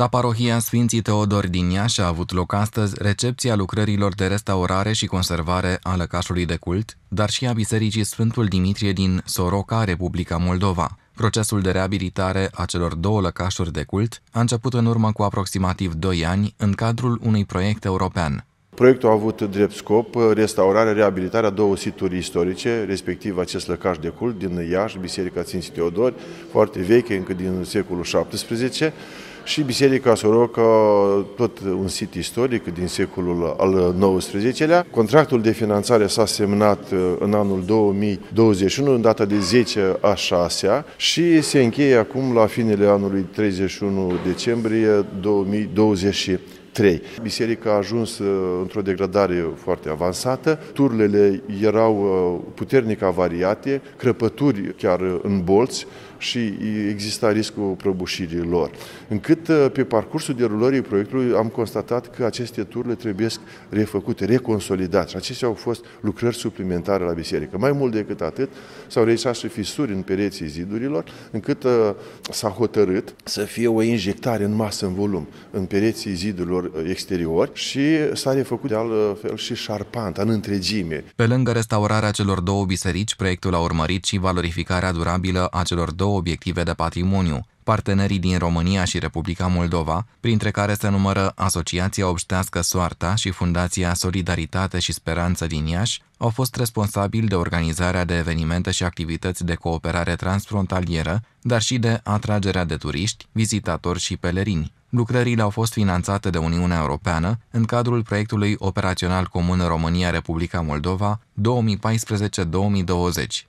La parohia Sfinții Teodori din Iași a avut loc astăzi recepția lucrărilor de restaurare și conservare a lăcașului de cult, dar și a Bisericii Sfântul Dimitrie din Soroca, Republica Moldova. Procesul de reabilitare a celor două lăcașuri de cult a început în urmă cu aproximativ 2 ani în cadrul unui proiect european. Proiectul a avut drept scop uh, restaurarea, reabilitarea două situri istorice, respectiv acest lăcaș de cult din Iași, Biserica Sfinții Teodori, foarte veche, încă din secolul XVII, și Biserica Sorocă, tot un sit istoric din secolul al XIX-lea. Contractul de finanțare s-a semnat uh, în anul 2021, în data de 10 a 6 și se încheie acum la finele anului 31 decembrie 2020. 3. Biserica a ajuns uh, într-o degradare foarte avansată, turlele erau uh, puternic avariate, crăpături chiar în bolți și exista riscul prăbușirii lor. Încât cât uh, pe parcursul derulării proiectului am constatat că aceste turle trebuie refăcute, reconsolidate. Acestea au fost lucrări suplimentare la biserică. Mai mult decât atât, s-au realizat și fisuri în pereții zidurilor, încât uh, s-a hotărât să fie o injectare în masă, în volum, în pereții zidurilor uh, exteriori și s-a refăcut de altfel și șarpanta, în întregime. Pe lângă restaurarea celor două biserici, proiectul a urmărit și valorificarea durabilă a celor două obiective de patrimoniu, partenerii din România și Republica Moldova, printre care se numără Asociația Obștească Soarta și Fundația Solidaritate și Speranță din Iași, au fost responsabili de organizarea de evenimente și activități de cooperare transfrontalieră, dar și de atragerea de turiști, vizitatori și pelerini. Lucrările au fost finanțate de Uniunea Europeană în cadrul proiectului operațional comun România-Republica Moldova 2014-2020.